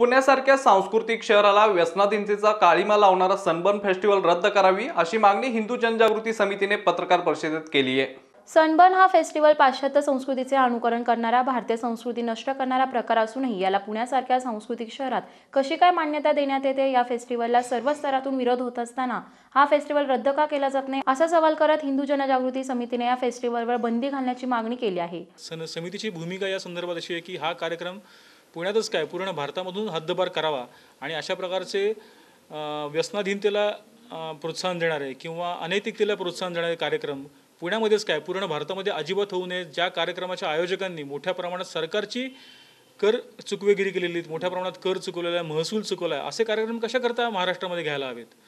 पुण्यासारख्या सांस्कृतिक शहराला व्यसनादिंतीचा काळीमा लावणारा सनबर्न फेस्टिवल रद्द करावी अशी मागणी हिंदू जनजागृती समितीने पत्रकार परिषदेत केली आहे सनबर्न हा फेस्टिवल पाश्चात्य संस्कृतीचे अनुकरण करणारा भारतीय संस्कृती नष्ट करणारा प्रकार असूनही याला पुण्यासारख्या सांस्कृतिक शहरात कशी काय मान्यता देण्यात येते या फेस्टिवलला सर्व स्तरातून विरोध होत असताना हा फेस्टिवल रद्द का केला जात नाही असा सवाल करत हिंदू जनजागृती समितीने या फेस्टिवलवर बंदी घालण्याची मागणी केली आहे समितीची भूमिका या संदर्भात अशी आहे की हा कार्यक्रम पुण्यातच काय पूर्ण भारतामधून हद्दपार करावा आणि अशा प्रकारचे व्यसनाधीनतेला प्रोत्साहन देणारे किंवा अनैतिकतेला प्रोत्साहन देणारे कार्यक्रम पुण्यामध्येच काय पूर्ण भारतामध्ये अजिबात होऊ नये ज्या कार्यक्रमाच्या आयोजकांनी मोठ्या प्रमाणात सरकारची कर चुकवेगिरी केलेली मोठ्या प्रमाणात कर चुकवलेला आहे महसूल चुकवला आहे असे कार्यक्रम कशा करता महाराष्ट्रामध्ये घ्यायला हवेत